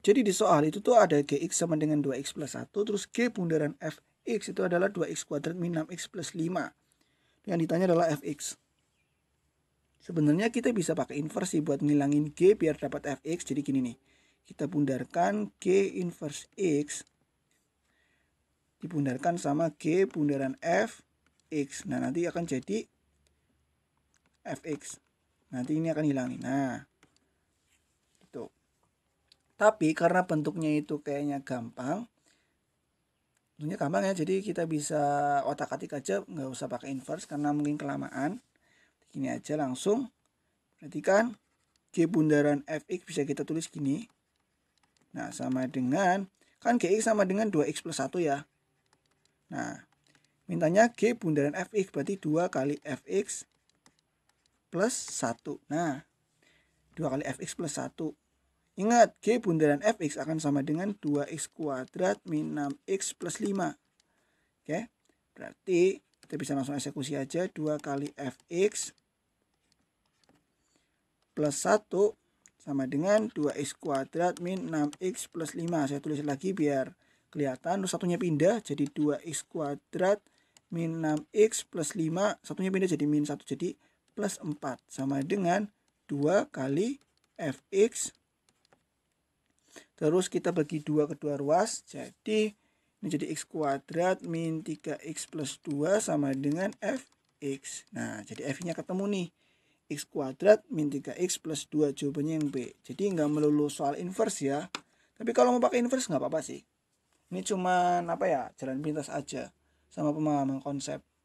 Jadi di soal itu tuh ada gx sama dengan 2x plus 1, terus g bundaran fx itu adalah 2x kuadrat min 6x plus 5. Yang ditanya adalah fx. Sebenarnya kita bisa pakai inversi buat ngilangin g biar dapat fx. Jadi gini nih, kita bundarkan g inverse x dibundarkan sama g bundaran fx. Nah nanti akan jadi fx. Nanti ini akan hilang Nah tapi karena bentuknya itu kayaknya gampang, tentunya gampang ya. Jadi kita bisa otak-atik aja, nggak usah pakai inverse karena mungkin kelamaan. Gini aja langsung. Perhatikan G bundaran fx bisa kita tulis gini. Nah, sama dengan kan gx sama dengan 2x plus 1 ya. Nah, mintanya G bundaran fx berarti 2 kali fx plus 1. Nah, 2 kali fx plus 1. Ingat, G bundaran fx akan sama dengan 2x kuadrat min 6x plus 5. Oke, berarti kita bisa langsung eksekusi aja 2 kali fx plus 1 sama dengan 2x kuadrat min 6x plus 5. Saya tulis lagi biar kelihatan. Terus satunya pindah jadi 2x kuadrat min 6x plus 5. Satunya pindah jadi min 1 jadi plus 4. Sama dengan 2 kali fx Terus kita bagi 2 kedua ruas. Jadi ini jadi x kuadrat min 3x plus 2 sama dengan fx. Nah, jadi f-nya ketemu nih. x kuadrat min 3x plus 2 jawabannya yang B. Jadi nggak melulu soal inverse ya. Tapi kalau mau pakai inverse nggak apa-apa sih. Ini cuman apa ya, jalan pintas aja sama pemahaman konsep.